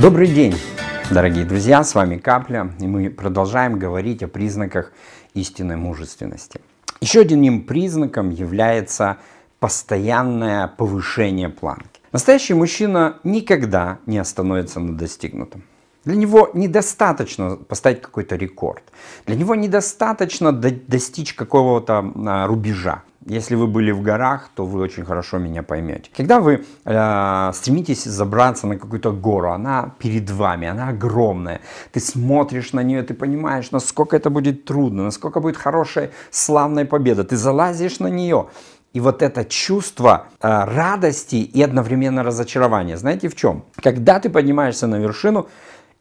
Добрый день, дорогие друзья, с вами Капля, и мы продолжаем говорить о признаках истинной мужественности. Еще одним признаком является постоянное повышение планки. Настоящий мужчина никогда не остановится на достигнутом. Для него недостаточно поставить какой-то рекорд. Для него недостаточно достичь какого-то а, рубежа. Если вы были в горах, то вы очень хорошо меня поймете. Когда вы э, стремитесь забраться на какую-то гору, она перед вами, она огромная. Ты смотришь на нее, ты понимаешь, насколько это будет трудно, насколько будет хорошая, славная победа. Ты залазишь на нее. И вот это чувство э, радости и одновременно разочарования. Знаете в чем? Когда ты поднимаешься на вершину,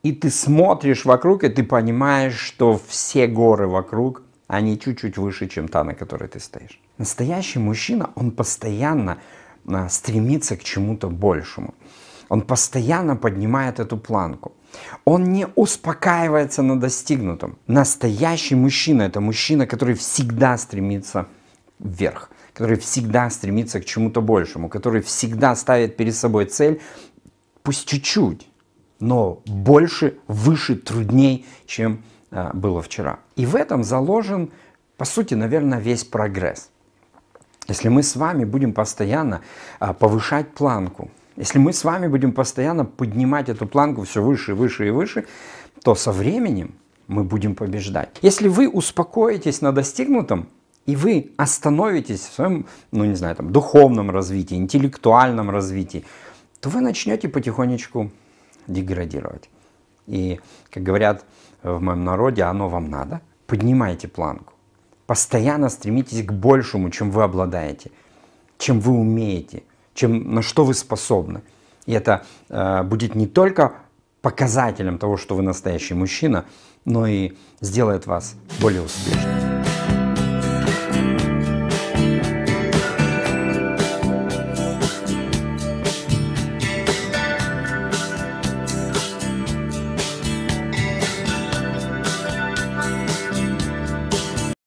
и ты смотришь вокруг, и ты понимаешь, что все горы вокруг – а не чуть-чуть выше, чем та, на которой ты стоишь. Настоящий мужчина, он постоянно а, стремится к чему-то большему. Он постоянно поднимает эту планку. Он не успокаивается на достигнутом. Настоящий мужчина – это мужчина, который всегда стремится вверх, который всегда стремится к чему-то большему, который всегда ставит перед собой цель, пусть чуть-чуть, но больше, выше, трудней, чем Э, было вчера. И в этом заложен, по сути, наверное, весь прогресс. Если мы с вами будем постоянно э, повышать планку, если мы с вами будем постоянно поднимать эту планку все выше и выше и выше, то со временем мы будем побеждать. Если вы успокоитесь на достигнутом, и вы остановитесь в своем, ну не знаю, там, духовном развитии, интеллектуальном развитии, то вы начнете потихонечку деградировать. И, как говорят в моем народе, оно вам надо. Поднимайте планку. Постоянно стремитесь к большему, чем вы обладаете, чем вы умеете, чем, на что вы способны. И это э, будет не только показателем того, что вы настоящий мужчина, но и сделает вас более успешным.